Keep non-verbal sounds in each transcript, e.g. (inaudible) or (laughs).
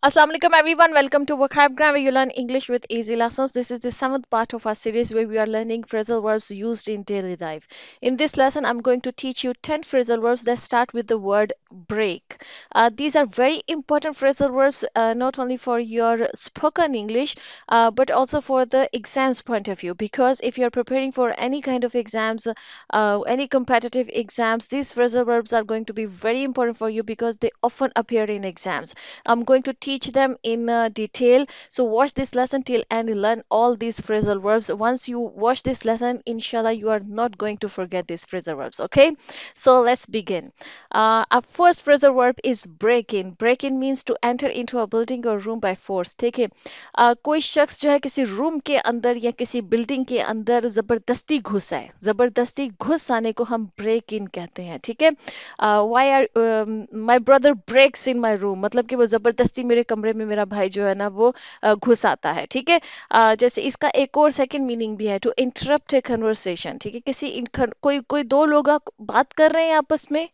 Assalamu alaikum everyone welcome to vocab grammar where you learn English with easy lessons this is the seventh part of our series where we are learning phrasal verbs used in daily life in this lesson I'm going to teach you 10 phrasal verbs that start with the word break uh, these are very important phrasal verbs uh, not only for your spoken English uh, but also for the exams point of view because if you're preparing for any kind of exams uh, any competitive exams these phrasal verbs are going to be very important for you because they often appear in exams I'm going to teach teach them in uh, detail so watch this lesson till and learn all these phrasal verbs once you watch this lesson inshallah you are not going to forget these phrasal verbs okay so let's begin uh, our first phrasal verb is break in break in means to enter into a building or room by force ठीक है uh, कोई शख्स जो है किसी room के अंदर या किसी बिल्डिंग के अंदर जबरदस्ती घुसा है जबरदस्ती घुस आने को हम ब्रेक कहते हैं ठीक है why are my brother breaks in my room? मतलब कि वो जबरदस्ती मेरे मेरे कमरे में मेरा भाई जो है ना वो घुस आता है ठीक है जैसे इसका एक और सेकंड मीनिंग भी है टू इंटरप्ट ए कन्वर्सेशन ठीक है किसी कोई कोई दो लोग बात कर रहे हैं आपस में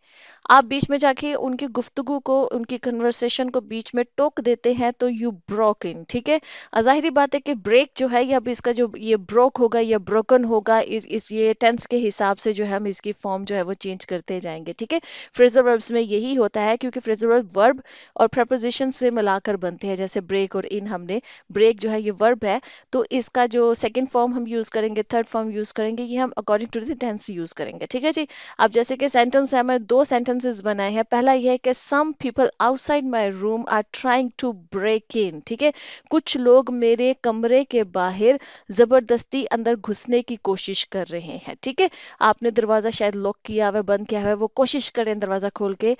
आप बीच में जाके उनकी गुफ्तगु को उनकी कन्वर्सेशन को बीच में टोक देते हैं तो यू ब्रोक इन ठीक है जाहिर बात है कि ब्रेक जो है या इसका जो ये ब्रोक होगा या ब्रोकन होगा इस, इस ये टेंस के हिसाब से जो है हम इसकी फॉर्म जो है वो चेंज करते जाएंगे ठीक है फ्रेजर वर्ब्स में यही होता है क्योंकि फ्रेजर वर्ब वर्ब और प्रपोजिशन से मिला मिलाकर बनते हैं जैसे ब्रेक और इन हमने ब्रेक जो है ये वर्ब है तो इसका जो सेकेंड फॉर्म हम यूज करेंगे थर्ड फॉर्म यूज करेंगे ये हम according to the tense use करेंगे ठीक है जी अब जैसे कि सेंटेंस है हमें दो सेंटेंसेस बनाए हैं पहला ये है कि some people outside my room are trying to break in ठीक है कुछ लोग मेरे कमरे के बाहर जबरदस्ती अंदर घुसने की कोशिश कर रहे हैं ठीक है आपने दरवाजा शायद लॉक किया हुआ बंद किया हुआ वो कोशिश करें दरवाजा खोल के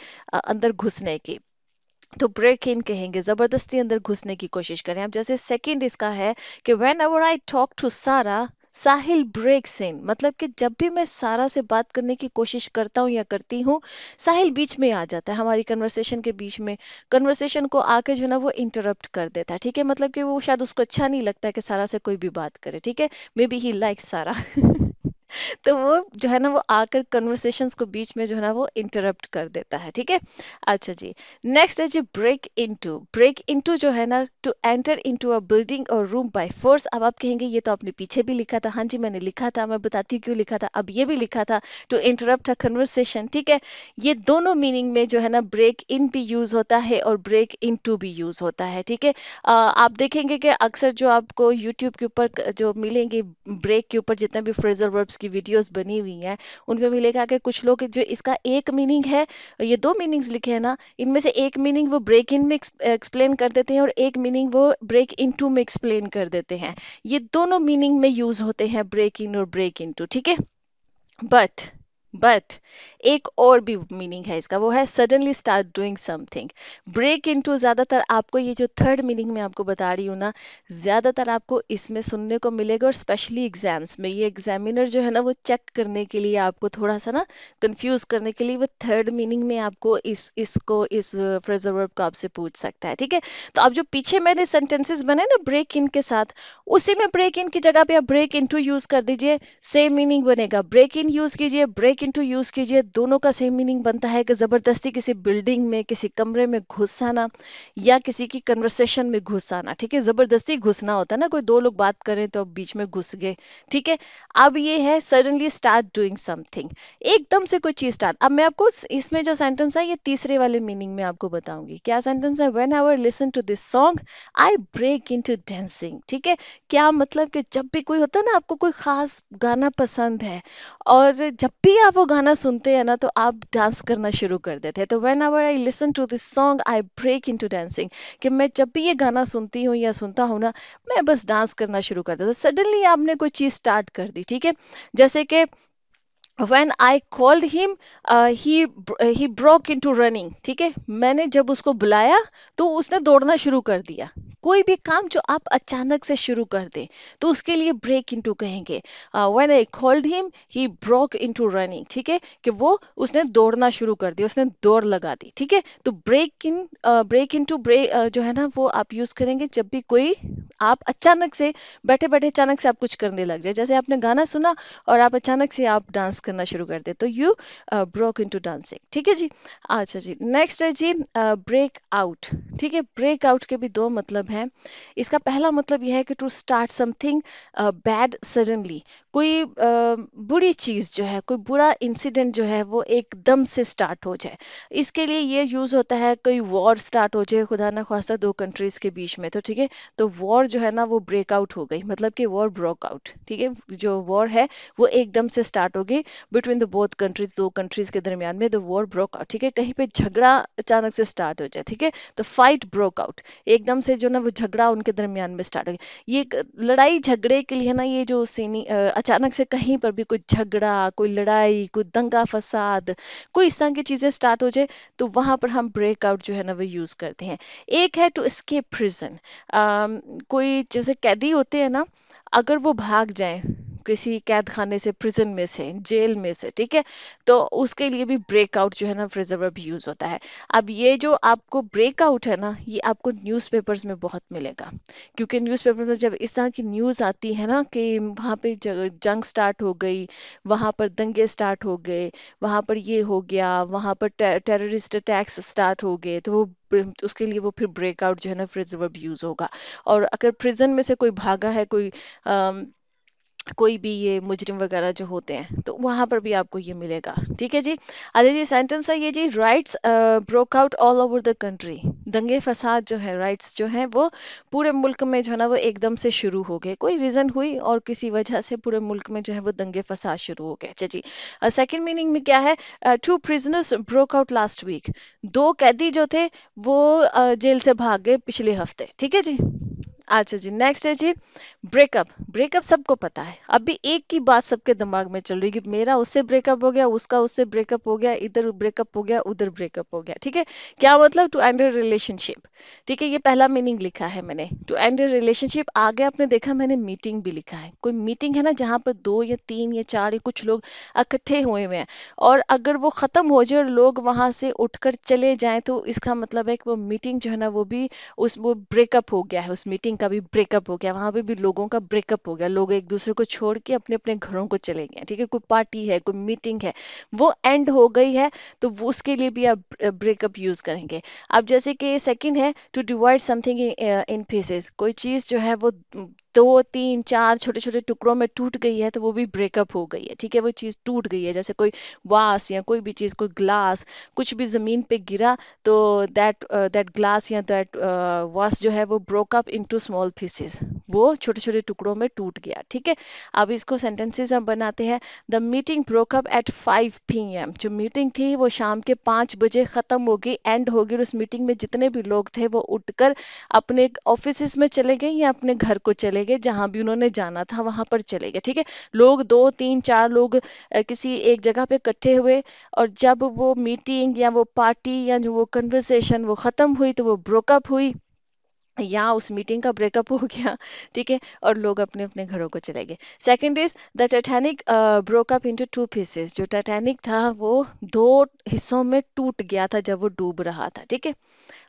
अंदर घुसने की तो ब्रेक इन कहेंगे ज़बरदस्ती अंदर घुसने की कोशिश करें अब जैसे सेकंड इसका है कि whenever I talk to Sara Sahil break in मतलब कि जब भी मैं सारा से बात करने की कोशिश करता हूँ या करती हूँ साहिल बीच में आ जाता है हमारी कन्वर्सेशन के बीच में कन्वर्सेशन को आके जो ना वो इंटरप्ट कर देता है ठीक है मतलब कि वो शायद उसको अच्छा नहीं लगता है कि सारा से कोई भी बात करे ठीक है मे बी ही लाइक सारा तो वो जो है ना वो आकर कन्वर्सेशन को बीच में जो है ना वो इंटरप्ट कर देता है ठीक है अच्छा जी नेक्स्ट है जी break into break into जो है ना to enter into a building और रूम बाय फोर्स अब आप कहेंगे ये तो आपने पीछे भी लिखा था हाँ जी मैंने लिखा था मैं बताती हूँ क्यों लिखा था अब ये भी लिखा था टू इंटरप्ट अ कन्वर्सेशन ठीक है ये दोनों मीनिंग में जो है ना ब्रेक इन भी यूज होता है और ब्रेक इन टू भी यूज होता है ठीक है आप देखेंगे कि अक्सर जो आपको यूट्यूब के ऊपर जो मिलेंगे ब्रेक के ऊपर जितने भी फ्रेजर वर्ब्स की वीडियोस बनी हुई हैं उनमें मिलेगा कि कुछ लोग जो इसका एक मीनिंग है ये दो मीनिंग्स लिखे हैं ना इनमें से एक मीनिंग वो ब्रेक इन में एक्सप्लेन कर देते हैं और एक मीनिंग वो ब्रेक इन टू में एक्सप्लेन कर देते हैं ये दोनों मीनिंग में यूज होते हैं ब्रेक इन और ब्रेक इन टू ठीक है बट बट एक और भी मीनिंग है इसका वो है suddenly start doing something break into ज़्यादातर आपको ये जो थर्ड मीनिंग में आपको बता रही हूँ ना ज़्यादातर आपको इसमें सुनने को मिलेगा और स्पेशली एग्जाम्स में ये एग्जामिनर जो है ना वो चेक करने के लिए आपको थोड़ा सा ना कंफ्यूज करने के लिए वो थर्ड मीनिंग में आपको इस इसको इस फ्रेजर को आपसे पूछ सकता है ठीक है तो आप जो पीछे मैंने सेंटेंसेस बनाए ना ब्रेक इन के साथ उसी में ब्रेक इन की जगह पर आप ब्रेक इन टू यूज़ कर दीजिए सेम मीनिंग बनेगा ब्रेक इन यूज़ कीजिए ब्रेक टू यूज तो कीजिए दोनों का सेम मीनिंग बनता है कि जबरदस्ती किसी बिल्डिंग में किसी कमरे में घुसाना या किसी की कन्वर्सेशन में घुसाना ठीक है जबरदस्ती घुसना होता है ना कोई दो लोग बात करें तो बीच में घुस गए ठीक है अब ये है सडनली स्टार्ट डूइंग समथिंग एकदम से कोई चीज स्टार्ट अब मैं आपको इसमें जो सेंटेंस है ये तीसरे वाले मीनिंग में आपको बताऊंगी क्या सेंटेंस है whenever listen to this song I break into dancing ठीक है क्या मतलब कि जब भी कोई होता है ना आपको कोई खास गाना पसंद है और जब भी आप आप वो गाना सुनते हैं ना तो आप डांस करना शुरू कर देते हैं तो whenever I listen to this song I break into dancing कि मैं जब भी ये गाना सुनती हूँ या सुनता हूँ ना मैं बस डांस करना शुरू कर देता हूँ सडनली तो आपने कोई चीज़ स्टार्ट कर दी ठीक है जैसे कि when I called him he broke broke to running ठीक है मैंने जब उसको बुलाया तो उसने दौड़ना शुरू कर दिया कोई भी काम जो आप अचानक से शुरू कर दें तो उसके लिए ब्रेक इन टू कहेंगे when I called him he broke into running ठीक है कि वो उसने दौड़ना शुरू कर दिया उसने दौड़ लगा दी ठीक है तो break in break into break जो है ना वो आप यूज करेंगे जब भी कोई आप अचानक से बैठे बैठे अचानक से आप कुछ करने लग जाए जैसे आपने गाना सुना और आप अचानक से आप डांस करना शुरू कर दे तो you broke into dancing ठीक है जी अच्छा जी नेक्स्ट है जी ब्रेक uh, आउट ठीक है ब्रेक आउट के भी दो मतलब हैं इसका पहला मतलब यह है कि to start something bad suddenly कोई uh, बुरी चीज़ जो है कोई बुरा इंसिडेंट जो है वो एकदम से स्टार्ट हो जाए इसके लिए ये यूज़ होता है कोई वॉर स्टार्ट हो जाए खुदा ना खास्ता दो कंट्रीज़ के बीच में तो ठीक है तो वॉर जो है ना वो ब्रेकआउट हो गई मतलब कि वॉर ब्रोक आउट ठीक है जो वॉर है वो एकदम से स्टार्ट हो गई बिटवीन द बोथ कंट्रीज दो कंट्रीज के दरमियान में द वॉर ब्रोक आउट ठीक है कहीं पे झगड़ा अचानक से स्टार्ट हो जाए ठीक है द फाइट ब्रोक आउट एकदम से जो ना वो झगड़ा उनके दरमियान में स्टार्ट हो गया ये लड़ाई झगड़े के लिए ना ये जो सीनी अचानक से कहीं पर भी कोई झगड़ा कोई लड़ाई कोई दंगा फसाद कोई इस तरह की चीजें स्टार्ट हो जाए तो वहां पर हम ब्रेकआउट जो है ना वो यूज करते हैं एक है टू स्केप प्रिजन कोई जैसे कैदी होते हैं ना अगर वो भाग जाए किसी कैद खाने से प्रिजन में से जेल में से ठीक है तो उसके लिए भी ब्रेकआउट जो है ना प्रिजर्वर भी यूज होता है अब ये जो आपको ब्रेकआउट है ना ये आपको न्यूज़पेपर्स में बहुत मिलेगा क्योंकि न्यूज़पेपर में जब इस तरह की न्यूज़ आती है ना कि वहाँ पे जंग स्टार्ट हो गई वहाँ पर दंगे स्टार्ट हो गए वहाँ पर ये हो गया वहाँ पर टेररिस्ट अटैक्स स्टार्ट हो गए तो वो उसके लिए वो फिर ब्रेकआउट जो है ना फ्रिज वर्ब यूज़ होगा और अगर प्रिजन में से कोई भागा है कोई आ, कोई भी ये मुजरिम वगैरह जो होते हैं तो वहाँ पर भी आपको ये मिलेगा ठीक है जी अरे जी सेंटेंस है ये जी riots broke out all over the country दंगे फसाद जो है राइट्स जो है वो पूरे मुल्क में जो है ना वो एकदम से शुरू हो गए कोई रीज़न हुई और किसी वजह से पूरे मुल्क में जो है वो दंगे फसाद शुरू हो गए अच्छा जी सेकेंड uh, मीनिंग में क्या है two prisoners broke out last week दो कैदी जो थे वो uh, जेल से भाग गए पिछले हफ्ते ठीक है जी अच्छा जी नेक्स्ट है जी ब्रेकअप ब्रेकअप सबको पता है अभी एक की बात सबके दिमाग में चल रही है कि मेरा उससे ब्रेकअप हो गया उसका उससे ब्रेकअप हो गया इधर ब्रेकअप हो गया उधर ब्रेकअप हो गया ठीक है क्या मतलब टू एंड रिलेशनशिप ठीक है ये पहला मीनिंग लिखा है मैंने टू एंड रिलेशनशिप आगे आपने देखा मैंने मीटिंग भी लिखा है कोई मीटिंग है ना जहाँ पर दो या तीन या चार या कुछ लोग इकट्ठे हुए हुए हैं और अगर वो खत्म हो जाए और लोग वहां से उठकर चले जाए तो इसका मतलब है कि वो मीटिंग जो है ना वो भी उस वो ब्रेकअप हो गया है उस मीटिंग डेटिंग का भी ब्रेकअप हो गया वहां पर भी लोगों का ब्रेकअप हो गया लोग एक दूसरे को छोड़ के अपने अपने घरों को चले गए ठीक है कोई पार्टी है कोई मीटिंग है वो एंड हो गई है तो वो उसके लिए भी आप ब्रेकअप यूज करेंगे अब जैसे कि सेकंड है to divide something in pieces कोई चीज जो है वो दो तीन चार छोटे छोटे टुकड़ों में टूट गई है तो वो भी ब्रेकअप हो गई है ठीक है वो चीज़ टूट गई है जैसे कोई वास या कोई भी चीज़ कोई ग्लास कुछ भी ज़मीन पे गिरा तो दैट दैट ग्लास या दैट uh, वास जो है वो broke up into small pieces वो छोटे छोटे टुकड़ों में टूट गया ठीक है अब इसको सेंटेंसेज हम बनाते हैं the meeting broke up at five P M जो मीटिंग थी वो शाम के पाँच बजे ख़त्म होगी एंड होगी और उस मीटिंग में जितने भी लोग थे वो उठकर अपने ऑफिस में चले गए या अपने घर को चले गए जहां भी उन्होंने जाना था वहां पर चले गए ठीक है लोग दो तीन चार लोग किसी एक जगह पे इकट्ठे हुए और जब वो मीटिंग या वो पार्टी या जो वो कन्वर्सेशन वो ख़त्म हुई तो वो ब्रोकअप हुई या उस मीटिंग का ब्रेकअप हो गया ठीक है और लोग अपने अपने घरों को चले गए second is the Titanic broke up into pieces जो टाइटैनिक था वो दो हिस्सों में टूट गया था जब वो डूब रहा था ठीक है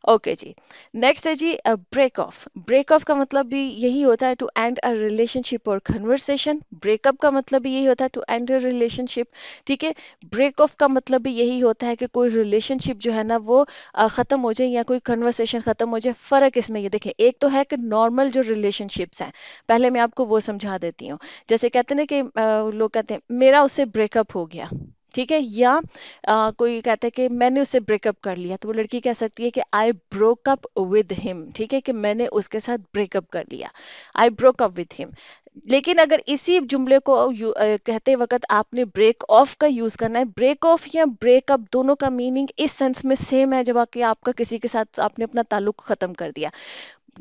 ओके okay जी नेक्स्ट है जी ब्रेक ऑफ ब्रेक ऑफ का मतलब भी यही होता है टू एंड अ रिलेशनशिप और कन्वर्सेशन ब्रेकअप का मतलब भी यही होता है टू एंड अ रिलेशनशिप ठीक है ब्रेक ऑफ का मतलब भी यही होता है कि कोई रिलेशनशिप जो है ना वो uh, ख़त्म हो जाए या कोई कन्वर्सेशन ख़त्म हो जाए फ़र्क इसमें ये देखें एक तो है कि नॉर्मल जो रिलेशनशिप्स हैं पहले मैं आपको वो समझा देती हूँ जैसे कहते हैं ना कि लोग कहते हैं मेरा उससे ब्रेकअप हो गया ठीक है या आ, कोई कहता है कि मैंने उससे ब्रेकअप कर लिया तो वो लड़की कह सकती है कि आई ब्रोकअप विद हिम ठीक है कि मैंने उसके साथ ब्रेकअप कर लिया आई ब्रोकअप विद हिम लेकिन अगर इसी जुमले को कहते वक्त आपने ब्रेक ऑफ का यूज करना है ब्रेक ऑफ या ब्रेकअप दोनों का मीनिंग इस सेंस में सेम है जब आके आपका किसी के साथ आपने अपना ताल्लुक खत्म कर दिया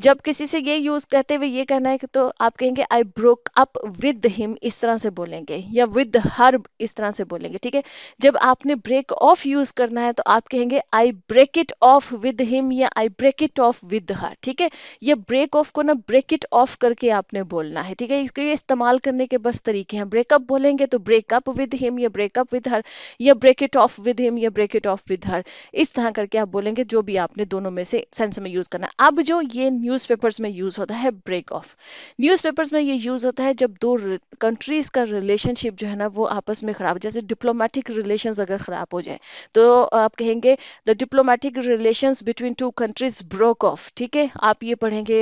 जब किसी से ये यूज कहते हुए ये कहना है कि तो आप कहेंगे I broke up with him इस तरह से बोलेंगे या विद हर इस तरह से बोलेंगे ठीक है जब आपने ब्रेक ऑफ यूज करना है तो आप कहेंगे I break it off with him या I break it off with her ठीक है ये ब्रेक ऑफ को ना ब्रेक इट ऑफ करके आपने बोलना है ठीक है इसके इस्तेमाल करने के बस तरीके हैं ब्रेकअप बोलेंगे तो ब्रेकअप विद हिम या ब्रेकअप विद हर या break it off with him या break it off with her इस तरह करके आप बोलेंगे जो भी आपने दोनों में से सेंस में यूज करना अब जो ये न्यूज़पेपर्स में यूज़ होता है ब्रेक ऑफ न्यूज़पेपर्स में ये यूज़ होता है जब दो कंट्रीज़ का रिलेशनशिप जो है ना वो आपस में ख़राब जैसे डिप्लोमेटिक रिलेशंस अगर ख़राब हो जाए तो आप कहेंगे the diplomatic relations between two countries broke off ठीक है आप ये पढ़ेंगे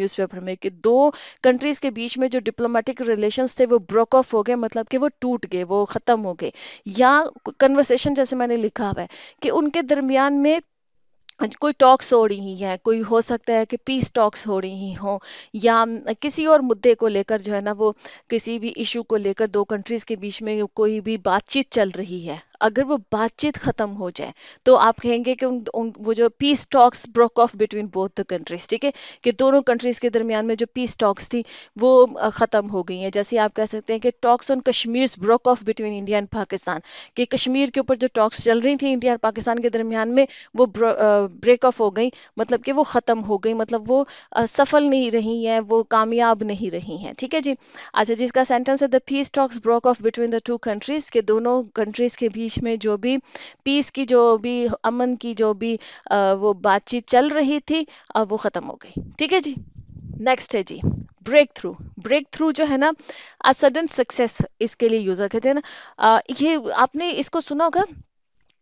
न्यूज़पेपर में कि दो कंट्रीज़ के बीच में जो डिप्लोमेटिक रिलेशन थे वो ब्रोक ऑफ हो गए मतलब कि वो टूट गए वो ख़त्म हो गए या कन्वर्सेशन जैसे मैंने लिखा हुआ है कि उनके दरमियान में कोई टॉक्स हो रही है कोई हो सकता है कि पीस टॉक्स हो रही हों या किसी और मुद्दे को लेकर जो है ना वो किसी भी इशू को लेकर दो कंट्रीज़ के बीच में कोई भी बातचीत चल रही है अगर वो बातचीत खत्म हो जाए तो आप कहेंगे कि उन, उन, वो जो peace talks broke off between both the countries ठीक है कि दोनों कंट्रीज के दरमियान में जो पीस टॉक्स थी वो खत्म हो गई हैं जैसे आप कह सकते हैं कि talks on Kashmir broke off between India and Pakistan कि कश्मीर के ऊपर जो टॉक्स चल रही थी इंडिया और पाकिस्तान के दरमियान में वो ब्रेक ऑफ हो गई मतलब कि वो खत्म हो गई मतलब वो सफल नहीं रही हैं वो कामयाब नहीं रही हैं ठीक है जी अच्छा जिसका सेंटेंस है the peace talks broke off between the two countries के दोनों कंट्रीज के बीच बीच में जो भी पीस की जो भी अमन की जो भी आ, वो बातचीत चल रही थी अब वो ख़त्म हो गई ठीक है जी नेक्स्ट है जी ब्रेक थ्रू ब्रेक थ्रू जो है ना अ सडन सक्सेस इसके लिए यूज़र कहते हैं ना ये आपने इसको सुना होगा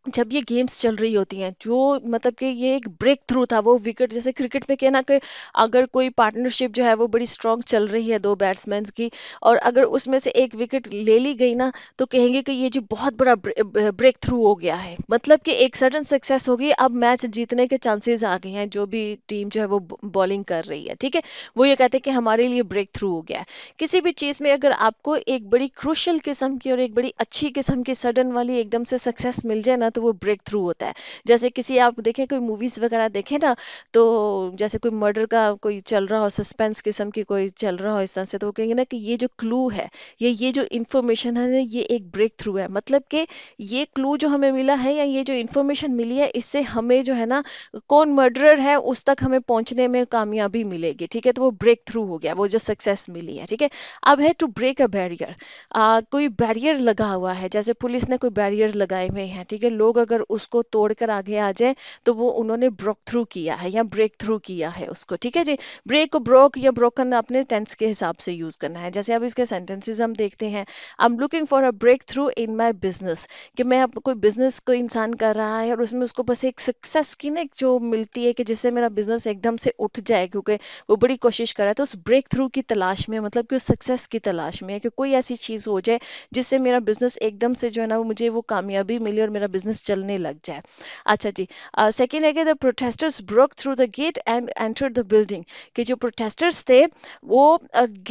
जब ये गेम्स चल रही होती हैं जो मतलब कि ये एक ब्रेक थ्रू था वो विकेट जैसे क्रिकेट में कहना कि अगर कोई पार्टनरशिप जो है वो बड़ी स्ट्रॉन्ग चल रही है दो बैट्समैन की और अगर उसमें से एक विकेट ले ली गई ना तो कहेंगे कि ये जो बहुत बड़ा ब्रेक थ्रू हो गया है मतलब कि एक सडन सक्सेस होगी अब मैच जीतने के चांसेस आ गए हैं जो भी टीम जो है वो बॉलिंग कर रही है ठीक है वो ये कहते हैं कि हमारे लिए ब्रेक थ्रू हो गया है किसी भी चीज़ में अगर आपको एक बड़ी क्रुशल किस्म की और एक बड़ी अच्छी किस्म की सडन वाली एकदम से सक्सेस मिल जाए ना ना तो वो ब्रेक थ्रू होता है जैसे किसी आप देखें कोई मूवीज वगैरह देखें ना तो जैसे कोई मर्डर का कोई चल रहा हो सस्पेंस किस्म की कोई चल रहा हो इस तरह से तो वो कहेंगे ना कि ये जो क्लू है ये ये जो इन्फॉर्मेशन है ये एक ब्रेक थ्रू है मतलब कि ये क्लू जो हमें मिला है या ये जो इन्फॉर्मेशन मिली है इससे हमें जो है ना कौन मर्डरर है उस तक हमें पहुंचने में कामयाबी मिलेगी ठीक है तो वो ब्रेक थ्रू हो गया वो जो सक्सेस मिली है ठीक है अब है टू ब्रेक अ बैरियर कोई बैरियर लगा हुआ है जैसे पुलिस ने कोई बैरियर लगाए हुए हैं ठीक है लोग अगर उसको तोड़कर आगे आ जाए तो वो उन्होंने ब्रोक थ्रू किया है या ब्रेक थ्रू किया है उसको ठीक है जी ब्रेक को ब्रोक या ब्रोकन अपने टेंस के हिसाब से यूज करना है जैसे अब इसके सेंटेंसेज हम देखते हैं I am looking for a breakthrough in my business कि मैं अब कोई बिजनेस कोई इंसान कर रहा है और उसमें उसको बस एक सक्सेस की ना जो मिलती है कि जिससे मेरा बिजनेस एकदम से उठ जाए क्योंकि वो बड़ी कोशिश कर रहा है तो उस ब्रेक थ्रू की तलाश में मतलब कि उस सक्सेस की तलाश में है कि कोई ऐसी चीज़ हो जाए जिससे मेरा बिजनेस एकदम से जो है ना वो मुझे वो कामयाबी मिले और मेरा बिजनेस बिजनेस चलने लग जाए अच्छा जी सेकेंड है कि the protesters broke through the gate and enter the building कि जो प्रोटेस्टर्स थे वो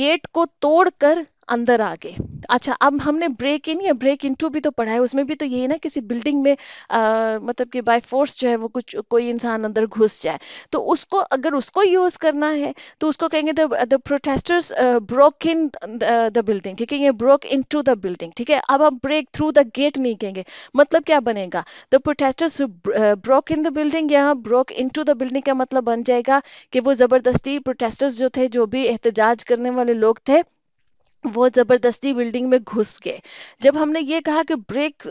गेट को तोड़कर अंदर आ गए अच्छा अब हमने ब्रेक इन या ब्रेक इन टू भी तो पढ़ा है उसमें भी तो यही ना किसी बिल्डिंग में आ, मतलब कि बाय फोर्स जो है वो कुछ कोई इंसान अंदर घुस जाए तो उसको अगर उसको यूज करना है तो उसको कहेंगे the protesters broke in the building ठीक है ये broke into the building ठीक है अब हम ब्रेक थ्रू द गेट नहीं कहेंगे मतलब क्या बनेगा the protesters broke in the building या broke into the building का मतलब बन जाएगा कि वो जबरदस्ती प्रोटेस्टर्स जो थे जो भी एहतजाज करने वाले लोग थे वो जबरदस्ती बिल्डिंग में घुस गए जब हमने ये कहा कि break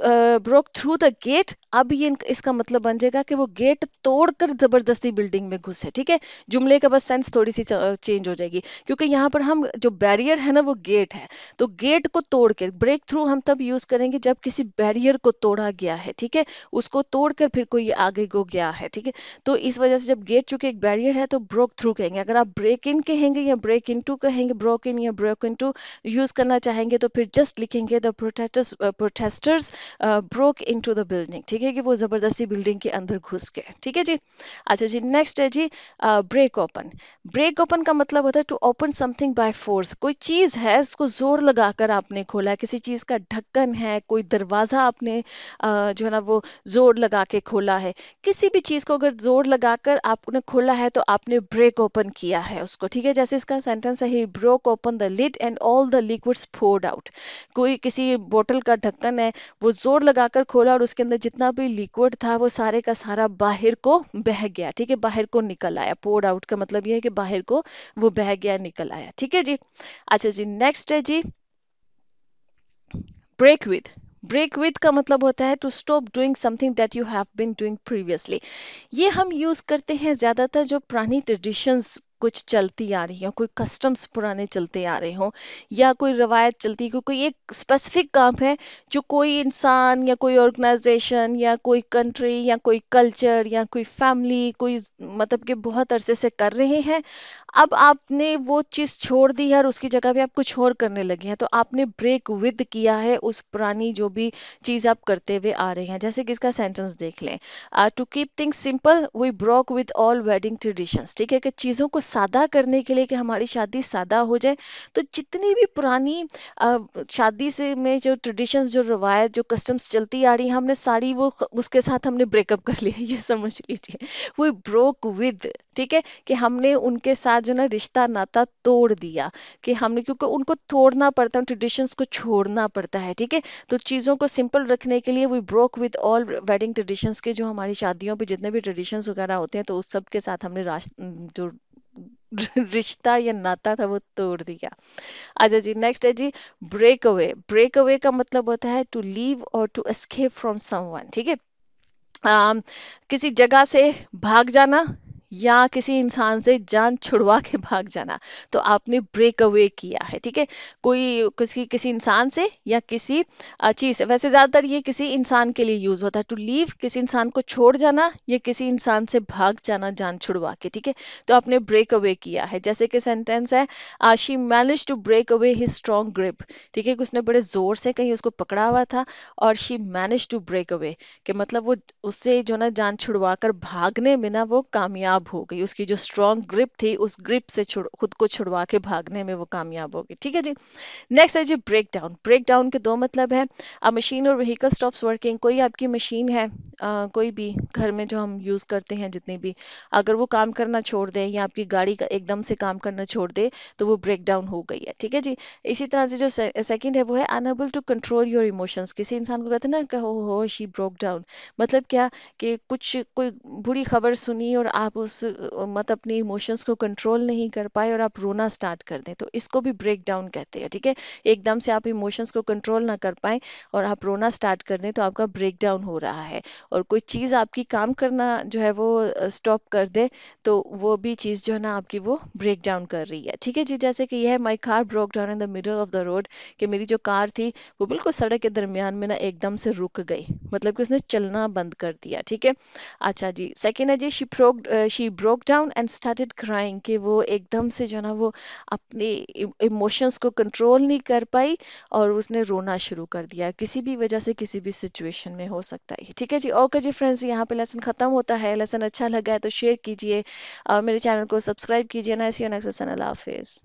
broke through the gate अब ये इसका मतलब बन जाएगा कि वो गेट तोड़कर जबरदस्ती बिल्डिंग में घुसे ठीक है जुमले का बस सेंस थोड़ी सी चेंज हो जाएगी क्योंकि यहाँ पर हम जो बैरियर है ना वो गेट है तो गेट को तोड़ के ब्रेक थ्रू हम तब यूज करेंगे जब किसी बैरियर को तोड़ा गया है ठीक है उसको तोड़कर फिर कोई आगे को गया है ठीक है तो इस वजह से जब गेट चूंकि एक बैरियर है तो ब्रोक थ्रू कहेंगे अगर आप ब्रेक इन कहेंगे या ब्रेक इन टू कहेंगे ब्रोक इन या ब्रोक इन टू यूज़ करना चाहेंगे तो फिर जस्ट लिखेंगे the protesters protesters broke into the building ठीक है कि वो ज़बरदस्ती बिल्डिंग के अंदर घुस गए ठीक है जी अच्छा जी नेक्स्ट है जी ब्रेक ओपन ब्रेक ओपन का मतलब होता है to open something by force कोई चीज़ है उसको जोर लगाकर आपने खोला किसी चीज़ का ढक्कन है कोई दरवाज़ा आपने uh, जो है ना वो जोर लगा के खोला है किसी भी चीज़ को अगर जोर लगाकर आपने खोला है तो आपने ब्रेक ओपन किया है उसको ठीक है जैसे इसका सेंटेंस है he broke open the lid and all the liquids poured out कोई किसी बोतल का ढक्कन है वो जोर लगाकर खोला और उसके अंदर जितना भी लिक्विड था वो सारे का सारा बाहर को बह गया ठीक है बाहर को निकल आया पोर्ड आउट का मतलब ये है कि बाहर को वो बह गया निकल आया ठीक है जी अच्छा जी नेक्स्ट है जी ब्रेक विद ब्रेक विद का मतलब होता है to stop doing something that you have been doing previously ये हम यूज करते हैं ज्यादातर जो पुरानी ट्रेडिशंस कुछ चलती आ रही हो कोई कस्टम्स पुराने चलते आ रहे हो या कोई रवायत चलती है कोई एक स्पेसिफिक काम है जो कोई इंसान या कोई ऑर्गेनाइजेशन या कोई कंट्री या कोई कल्चर या कोई फैमिली कोई मतलब कि बहुत अरसे से कर रहे हैं अब आपने वो चीज़ छोड़ दी है और उसकी जगह भी आप कुछ और करने लगे हैं तो आपने ब्रेक विद किया है उस पुरानी जो भी चीज़ आप करते हुए आ रहे हैं जैसे कि इसका सेंटेंस देख लें to keep things simple we broke with all wedding traditions ठीक है कि चीज़ों को सादा करने के लिए कि हमारी शादी सादा हो जाए तो जितनी भी पुरानी शादी से में जो ट्रेडिशंस जो रवायत जो कस्टम्स चलती आ रही है हमने सारी वो उसके साथ हमने ब्रेकअप कर लिया (laughs) ये समझ लीजिए वो ब्रोक विद ठीक है कि हमने उनके साथ जो ना रिश्ता नाता तोड़ दिया कि हमने क्योंकि उनको तोड़ना पड़ता है ट्रेडिशंस को छोड़ना पड़ता है ठीक है तो चीज़ों को सिंपल रखने के लिए we broke with all wedding traditions के जो हमारी शादियों पे जितने भी ट्रेडिशंस वगैरह होते हैं तो उस सब के साथ हमने जो (laughs) रिश्ता या नाता था वो तोड़ दिया अच्छा जी नेक्स्ट है जी ब्रेक अवे ब्रेक अवे का मतलब होता है टू लीव और टू एस्केप फ्रॉम समवन ठीक है किसी जगह से भाग जाना या किसी इंसान से जान छुड़वा के भाग जाना तो आपने ब्रेक अवे किया है ठीक है कोई किसी किसी इंसान से या किसी चीज से वैसे ज्यादातर ये किसी इंसान के लिए यूज होता है टू लीव किसी इंसान को छोड़ जाना या किसी इंसान से भाग जाना जान छुड़वा के ठीक है तो आपने ब्रेक अवे किया है जैसे कि सेंटेंस है she manage to break away his strong grip ठीक है उसने बड़े जोर से कहीं उसको पकड़ा हुआ था और she manage to break away कि मतलब वो उससे जो ना जान छुड़वा कर भागने में ना वो कामयाब कामयाब हो गई उसकी जो स्ट्रॉन्ग ग्रिप थी उस ग्रिप से छुड़ खुद को छुड़वा के भागने में वो कामयाब हो गई ठीक है जी नेक्स्ट है जी ब्रेक डाउन ब्रेक डाउन के दो मतलब है अ मशीन और व्हीकल स्टॉप्स वर्किंग कोई आपकी मशीन है आ, कोई भी घर में जो हम यूज़ करते हैं जितने भी अगर वो काम करना छोड़ दे या आपकी गाड़ी का एकदम से काम करना छोड़ दे तो वो ब्रेक डाउन हो गई है ठीक है जी इसी तरह से जो सेकेंड है वो है unable to control your emotions किसी इंसान को कहते हैं ना हो शी ब्रोक डाउन मतलब क्या कि कुछ कोई बुरी खबर सुनी और आप उस मत अपनी इमोशंस को कंट्रोल नहीं कर पाए और आप रोना स्टार्ट कर दें तो इसको भी ब्रेक डाउन कहते हैं ठीक है एकदम से आप इमोशंस को कंट्रोल ना कर पाए और आप रोना स्टार्ट कर दें तो आपका ब्रेक डाउन हो रहा है और कोई चीज़ आपकी काम करना जो है वो स्टॉप कर दे तो वो भी चीज़ जो है ना आपकी वो ब्रेक डाउन कर रही है ठीक है जी जैसे कि यह my car broke down in the middle of the road कि मेरी जो कार थी वो बिल्कुल सड़क के दरमियान में ना एकदम से रुक गई मतलब कि उसने चलना बंद कर दिया ठीक है अच्छा जी सेकेंड है जी she she broke down and started crying कि वो एकदम से जो ना वो अपने इमोशंस को कंट्रोल नहीं कर पाई और उसने रोना शुरू कर दिया किसी भी वजह से किसी भी सिचुएशन में हो सकता है ठीक है जी ओके जी फ्रेंड्स यहाँ पे लेसन ख़त्म होता है लेसन अच्छा लगा है तो शेयर कीजिए और मेरे चैनल को सब्सक्राइब कीजिए ना इसी नेक्स्ट लेसन अल्लाह हाफिज़